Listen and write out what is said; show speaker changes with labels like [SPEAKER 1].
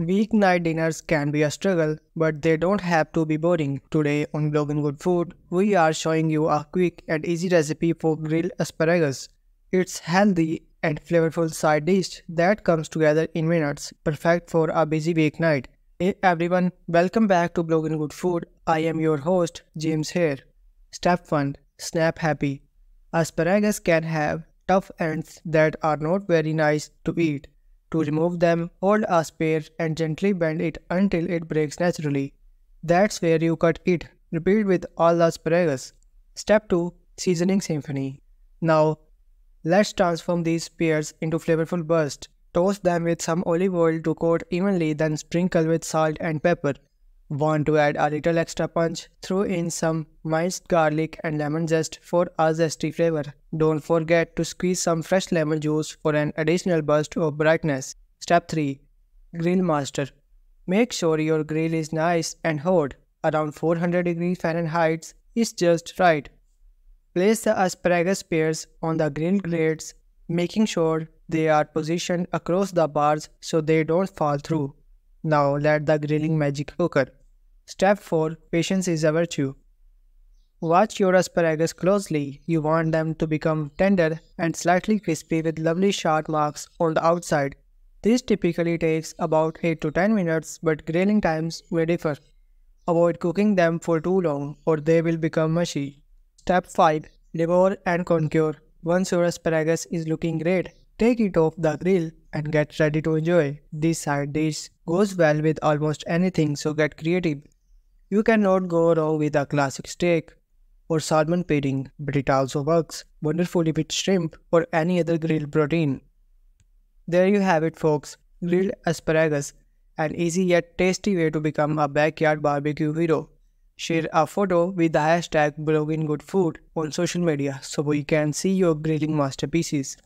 [SPEAKER 1] Weeknight dinners can be a struggle, but they don't have to be boring. Today on Blogging Good Food, we are showing you a quick and easy recipe for grilled asparagus. It's healthy and flavorful side dish that comes together in minutes, perfect for a busy weeknight. Hey everyone, welcome back to Blogging Good Food. I am your host, James here. Step 1. Snap happy. Asparagus can have tough ends that are not very nice to eat. To remove them, hold a spear and gently bend it until it breaks naturally. That's where you cut it. Repeat with all the asparagus. Step 2 Seasoning Symphony. Now, let's transform these spears into flavorful bursts. Toast them with some olive oil to coat evenly, then sprinkle with salt and pepper. Want to add a little extra punch? Throw in some minced garlic and lemon zest for a zesty flavor. Don't forget to squeeze some fresh lemon juice for an additional burst of brightness. Step 3. Grill Master Make sure your grill is nice and hot. Around 400 degrees Fahrenheit is just right. Place the asparagus pears on the grill grates, making sure they are positioned across the bars so they don't fall through. Now let the grilling magic occur. Step 4 Patience is a virtue. Watch your asparagus closely. You want them to become tender and slightly crispy with lovely sharp marks on the outside. This typically takes about 8 to 10 minutes, but grilling times may differ. Avoid cooking them for too long or they will become mushy. Step 5 Devour and Concure. Once your asparagus is looking great, take it off the grill and get ready to enjoy. This side dish goes well with almost anything, so get creative. You cannot go wrong with a classic steak or salmon pairing, but it also works wonderfully with shrimp or any other grilled protein. There you have it, folks grilled asparagus, an easy yet tasty way to become a backyard barbecue hero. Share a photo with the hashtag blogginggoodfood on social media so we can see your grilling masterpieces.